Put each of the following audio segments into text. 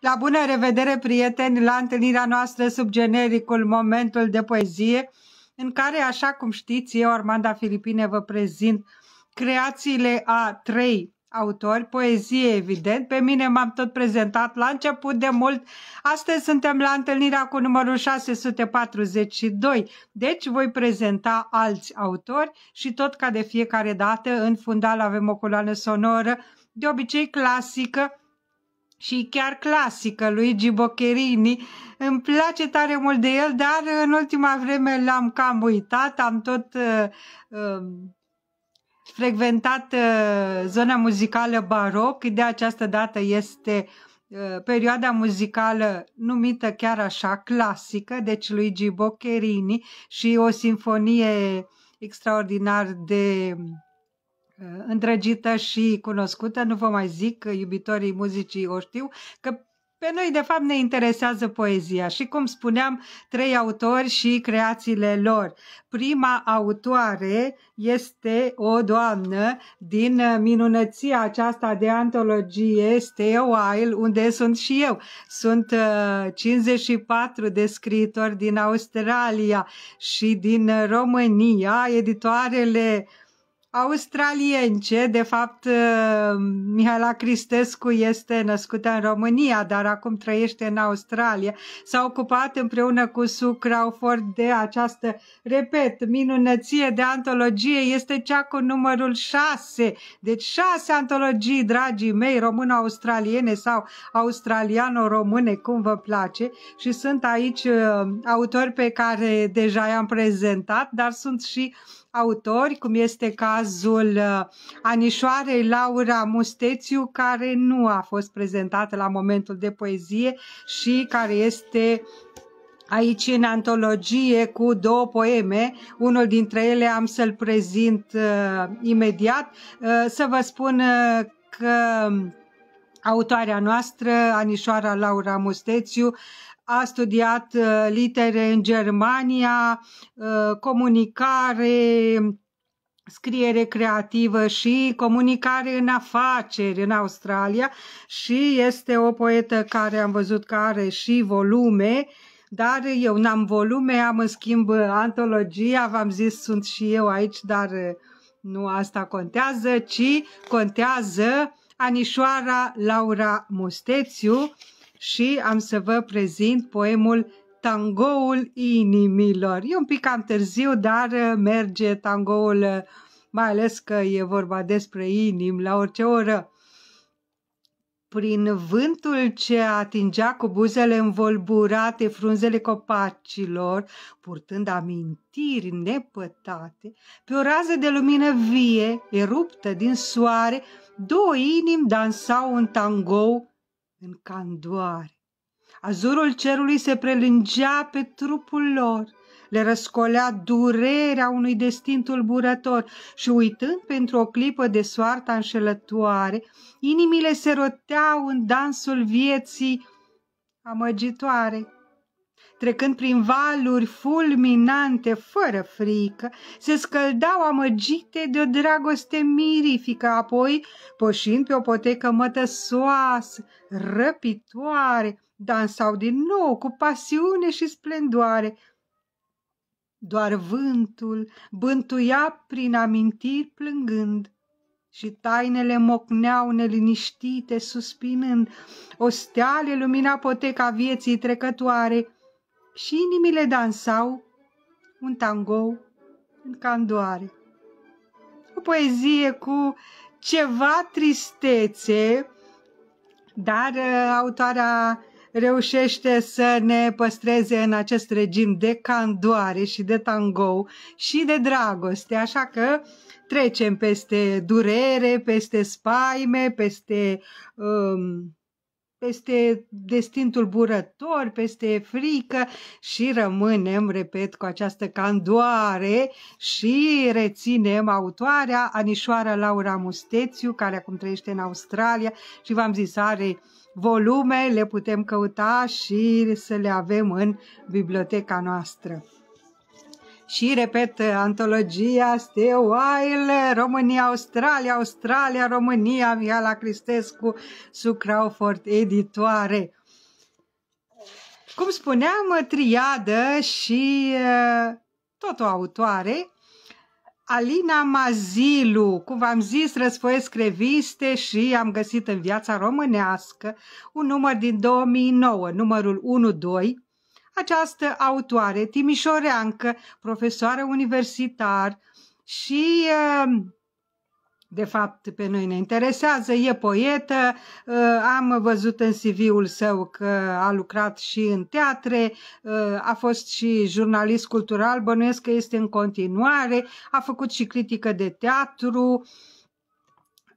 La bună revedere, prieteni, la întâlnirea noastră sub genericul Momentul de Poezie, în care, așa cum știți, eu, Armanda Filipine, vă prezint creațiile a trei autori, poezie evident, pe mine m-am tot prezentat la început de mult, astăzi suntem la întâlnirea cu numărul 642, deci voi prezenta alți autori și tot ca de fiecare dată în fundal avem o coloană sonoră, de obicei clasică, și chiar clasică, Luigi Boccherini. Îmi place tare mult de el, dar în ultima vreme l-am cam uitat, am tot uh, uh, frecventat uh, zona muzicală baroc, de această dată este uh, perioada muzicală numită chiar așa clasică, deci Luigi Boccherini și o sinfonie extraordinar de Uh, îndrăgită și cunoscută, nu vă mai zic, iubitorii muzicii o știu, că pe noi, de fapt, ne interesează poezia și, cum spuneam, trei autori și creațiile lor. Prima autoare este o doamnă din minunăția aceasta de antologie, Stay a While, unde sunt și eu. Sunt 54 uh, de scriitori din Australia și din România, editoarele uh, australience. De fapt, uh, Mihaela Cristescu este născută în România, dar acum trăiește în Australia. S-a ocupat împreună cu Sue Crawford de această, repet, minunăție de antologie. Este cea cu numărul șase. Deci șase antologii, dragii mei, româno-australiene sau australiano-române, cum vă place. Și sunt aici uh, autori pe care deja i-am prezentat, dar sunt și autori, cum este cazul uh, Anișoarei Laura Mustețiu, care nu a fost prezentată la momentul de poezie și care este aici în antologie cu două poeme. Unul dintre ele am să-l prezint uh, imediat. Uh, să vă spun uh, că autoarea noastră, Anișoara Laura Mustețiu, a studiat uh, litere în Germania, uh, comunicare, scriere creativă și comunicare în afaceri în Australia și este o poetă care am văzut că are și volume, dar eu n-am volume, am în schimb antologia, v-am zis sunt și eu aici, dar uh, nu asta contează, ci contează anișoara Laura Mustețiu, și am să vă prezint poemul Tangoul inimilor. E un pic cam târziu, dar uh, merge tangoul, uh, mai ales că e vorba despre inim la orice oră. Prin vântul ce atingea cu buzele învolburate frunzele copacilor, purtând amintiri nepătate, pe o rază de lumină vie, eruptă din soare, două inimi dansau un tangou în candoare. Azurul cerului se prelingea pe trupul lor, le răscolea durerea unui destin tulburător și uitând pentru o clipă de soarta înșelătoare, inimile se roteau în dansul vieții amăgitoare trecând prin valuri fulminante, fără frică, se scăldau amăgite de o dragoste mirifică, apoi, poșind pe o potecă mătăsoasă, răpitoare, dansau din nou cu pasiune și splendoare. Doar vântul bântuia prin amintiri plângând și tainele mocneau neliniștite, suspinând. O steale lumina poteca vieții trecătoare, și inimile dansau un tango, în candoare. O poezie cu ceva tristețe, dar uh, autoarea reușește să ne păstreze în acest regim de candoare și de tango și de dragoste, așa că trecem peste durere, peste spaime, peste um, peste destin tulburător, peste frică și rămânem, repet, cu această candoare și reținem autoarea Anișoara Laura Mustețiu, care acum trăiește în Australia și v-am zis are volume, le putem căuta și să le avem în biblioteca noastră și, repet, antologia Steoaile, România, Australia, Australia, România, Viala Cristescu, Su Crawford, editoare. Cum spuneam, triadă și tot o autoare, Alina Mazilu, cum v-am zis, răsfoiesc reviste și am găsit în viața românească un număr din 2009, numărul 12, această autoare timișoreancă, profesoară universitar și uh, de fapt, pe noi ne interesează, e poetă, uh, am văzut în CV-ul său că a lucrat și în teatre, uh, a fost și jurnalist cultural, bănuiesc că este în continuare, a făcut și critică de teatru,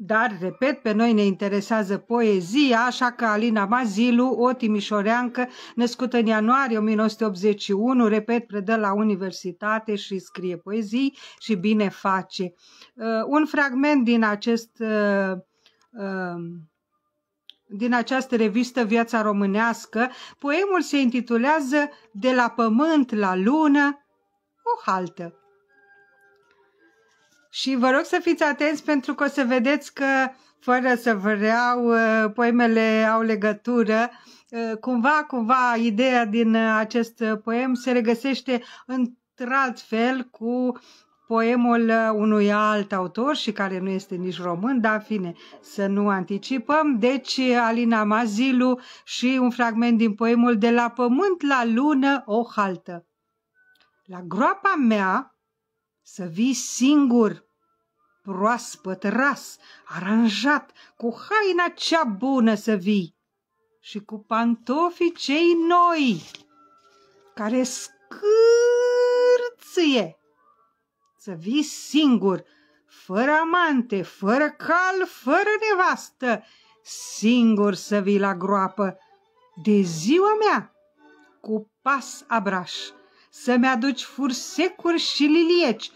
dar, repet, pe noi ne interesează poezia, așa că Alina Mazilu, o timișoreancă născută în ianuarie 1981, repet, predă la universitate și scrie poezii și bine face. Uh, un fragment din acest uh, uh, din această revistă Viața Românească, poemul se intitulează De la pământ la lună, o haltă. Și vă rog să fiți atenți pentru că o să vedeți că, fără să vă reau, uh, poemele au legătură. Uh, cumva, cumva, ideea din uh, acest poem se regăsește într alt fel cu poemul unui alt autor și care nu este nici român, dar în fine, să nu anticipăm. Deci, Alina Mazilu și un fragment din poemul De la pământ la lună o haltă. La groapa mea să vii singur, proaspăt ras, aranjat, cu haina cea bună să vii și cu pantofii cei noi, care scârție. Să vii singur, fără amante, fără cal, fără nevastă, singur să vii la groapă, de ziua mea, cu pas abraș, să-mi aduci fursecuri și lilieci.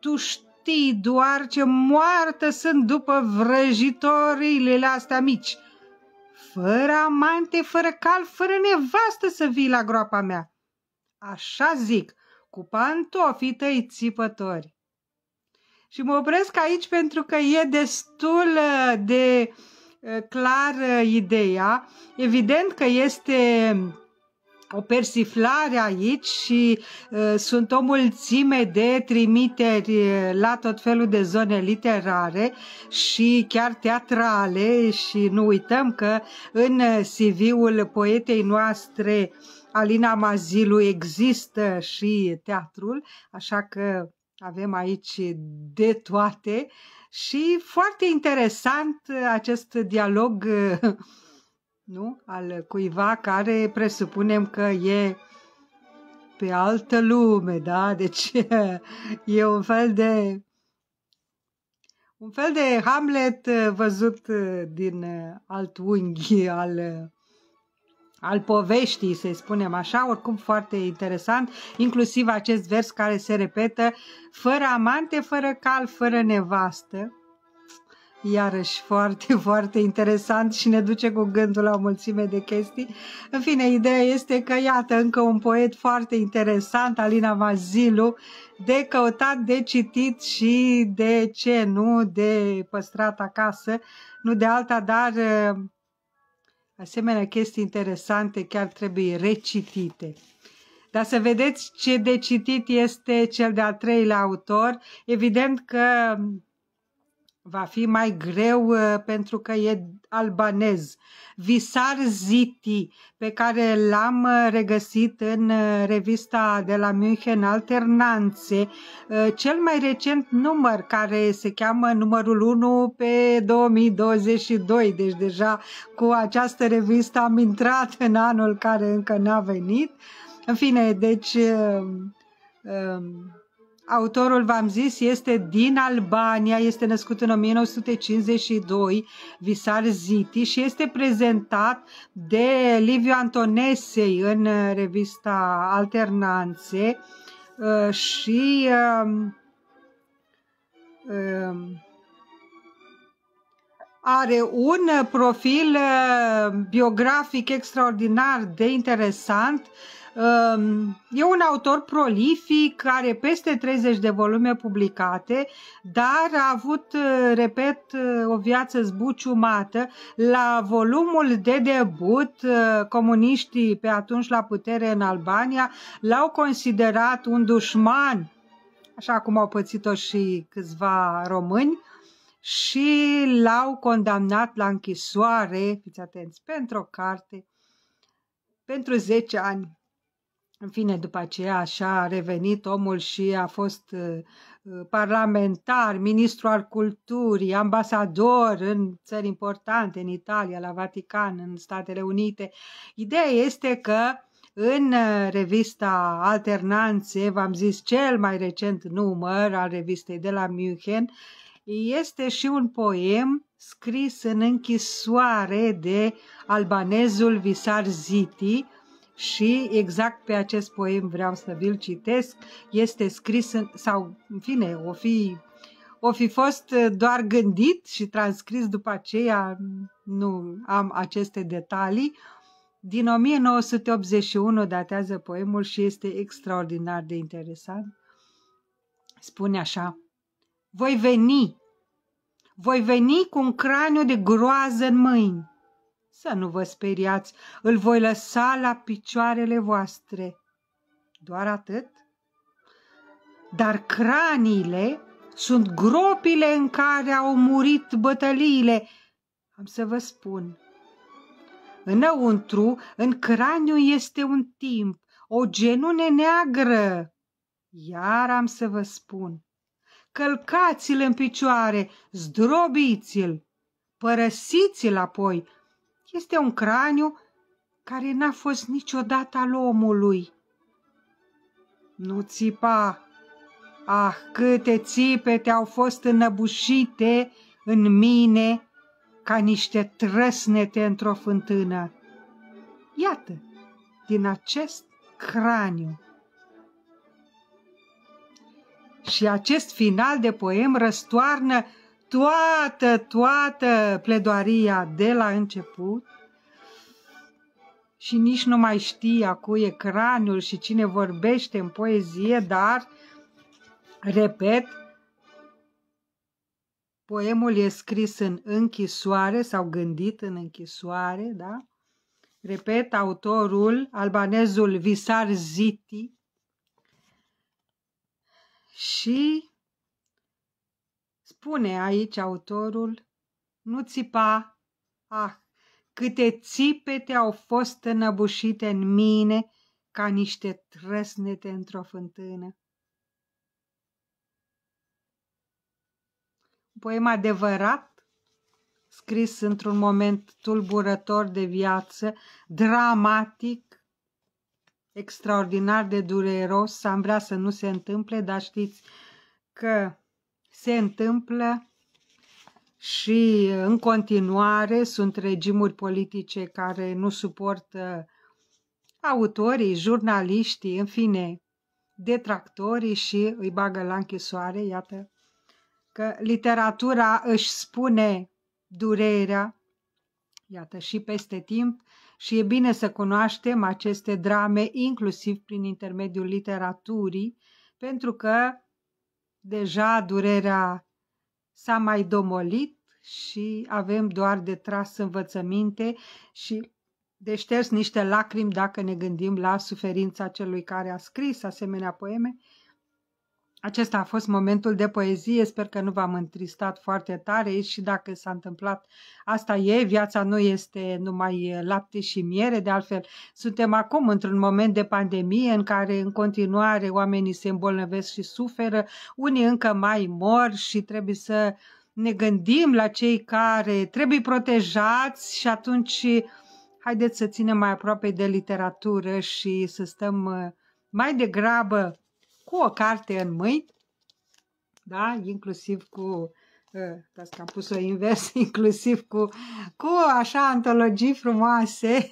Tu știi doar ce moartă sunt după vrăjitorile astea mici. Fără amante, fără cal, fără nevastă să vii la groapa mea. Așa zic, cu pantofii tăi țipători. Și mă opresc aici pentru că e destul uh, de uh, clar ideea. Evident că este o persiflare aici și uh, sunt o mulțime de trimiteri uh, la tot felul de zone literare și chiar teatrale și nu uităm că în uh, CV-ul poetei noastre Alina Mazilu există și teatrul, așa că avem aici de toate și foarte interesant uh, acest dialog uh, nu? Al cuiva care presupunem că e pe altă lume, da? Deci e un fel de un fel de Hamlet uh, văzut uh, din uh, alt unghi al al poveștii, să spunem așa, oricum foarte interesant, inclusiv acest vers care se repetă, fără amante, fără cal, fără nevastă, iarăși foarte, foarte interesant și ne duce cu gândul la o mulțime de chestii. În fine, ideea este că, iată, încă un poet foarte interesant, Alina Mazilu, de căutat, de citit și de ce nu, de păstrat acasă, nu de alta, dar uh, asemenea chestii interesante chiar trebuie recitite. Dar să vedeți ce de citit este cel de-al treilea autor. Evident că va fi mai greu uh, pentru că e albanez. Visar Ziti, pe care l-am uh, regăsit în uh, revista de la München Alternanțe, cel mai recent număr care se cheamă numărul 1 pe 2022, deci deja cu această revistă am intrat în anul care încă n-a venit. În fine, deci um, Autorul, v-am zis, este din Albania, este născut în 1952, Visar Ziti, și este prezentat de Liviu Antonesei în uh, revista Alternanțe uh, și um, um, are un profil uh, biografic extraordinar de interesant Ehm, e un autor prolific, are peste 30 de volume publicate, dar a avut, eh, repet, eh, o viață zbuciumată. La volumul de debut, eh, comuniștii pe atunci la putere în Albania l-au considerat un dușman, așa cum au pățit-o și câțiva români, și l-au condamnat la închisoare, fiți atenți, pentru o carte, pentru 10 ani. În fine, după aceea așa a revenit omul și a fost uh, uh, parlamentar, ministru al culturii, ambasador în țări importante, în Italia, la Vatican, în Statele Unite. Ideea este că în uh, revista Alternanțe, v-am zis cel mai recent număr al revistei de la München, este și un poem scris în închisoare de albanezul Visar Ziti, și exact pe acest poem vreau să vi-l citesc. Este scris în, sau, în fine, o fi, o fi fost uh, doar gândit și transcris după aceea, nu am aceste detalii. Din 1981 datează poemul și este extraordinar de interesant. Spune așa, voi veni, voi veni cu un craniu de groază în mâini, să nu vă speriați, îl voi lăsa la picioarele voastre. Doar atât? Dar craniile sunt gropile în care au murit bătăliile. Am să vă spun. Înăuntru, în craniu este un timp, o genune neagră. Iar am să vă spun. Călcați-l în picioare, zdrobiți-l, părăsiți-l apoi, este un craniu care n-a fost niciodată al omului. Nu țipa! Ah, câte țipete au fost înăbușite în mine ca niște trăsnete într-o fântână. Iată, din acest craniu. Și acest final de poem răstoarnă toată, toată pledoaria de la început și nici nu mai știa cui e craniul și cine vorbește în poezie, dar, repet, poemul e scris în închisoare sau gândit în închisoare, da? Repet, autorul, albanezul Visar Ziti, și Spune aici autorul, nu țipa, ah, câte țipete au fost înăbușite în mine ca niște trăsnete într-o fântână. poem adevărat, scris într-un moment tulburător de viață, dramatic, extraordinar de dureros, am vrea să nu se întâmple, dar știți că se întâmplă și în continuare sunt regimuri politice care nu suportă autorii, jurnaliștii, în fine, detractorii și îi bagă la închisoare, iată că literatura își spune durerea, iată, și peste timp, și e bine să cunoaștem aceste drame, inclusiv prin intermediul literaturii, pentru că Deja durerea s-a mai domolit și avem doar de tras învățăminte și de șters niște lacrimi dacă ne gândim la suferința celui care a scris asemenea poeme. Acesta a fost momentul de poezie, sper că nu v-am întristat foarte tare și dacă s-a întâmplat, asta e, viața nu este numai lapte și miere, de altfel suntem acum într-un moment de pandemie în care în continuare oamenii se îmbolnăvesc și suferă, unii încă mai mor și trebuie să ne gândim la cei care trebuie protejați și atunci haideți să ținem mai aproape de literatură și să stăm uh, mai degrabă cu o carte în mâini, da? inclusiv cu ă, Dați că am pus-o invers, inclusiv cu, cu așa antologii frumoase.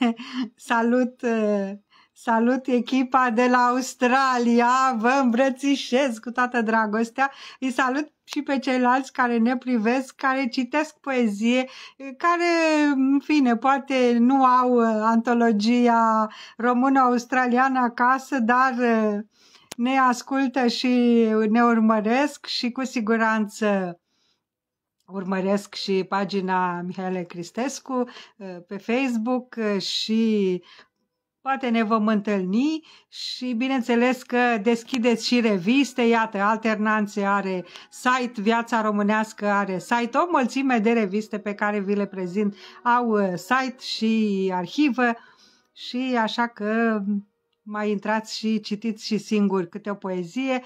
Salut, ă, salut echipa de la Australia, vă îmbrățișez cu toată dragostea. Îi salut și pe ceilalți care ne privesc, care citesc poezie, care, în fine, poate nu au ă, antologia română-australiană acasă, dar uh, ne ascultă și ne urmăresc și cu siguranță urmăresc și pagina Mihaela Cristescu uh, pe Facebook uh, și poate ne vom întâlni și bineînțeles că deschideți și reviste, iată, alternanțe are site, Viața Românească are site, o mulțime de reviste pe care vi le prezint au uh, site și arhivă și așa că mai intrați și citiți și singuri câte o poezie,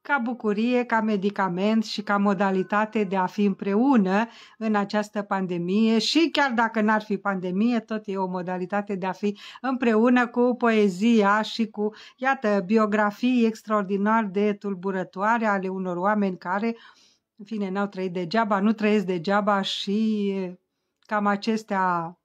ca bucurie, ca medicament și ca modalitate de a fi împreună în această pandemie și chiar dacă n-ar fi pandemie, tot e o modalitate de a fi împreună cu poezia și cu, iată, biografii extraordinar de tulburătoare ale unor oameni care, în fine, n-au trăit degeaba, nu trăiesc degeaba și cam acestea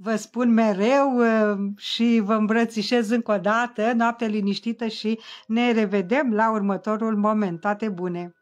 Vă spun mereu uh, și vă îmbrățișez încă o dată, noapte liniștită și ne revedem la următorul moment. Toate bune!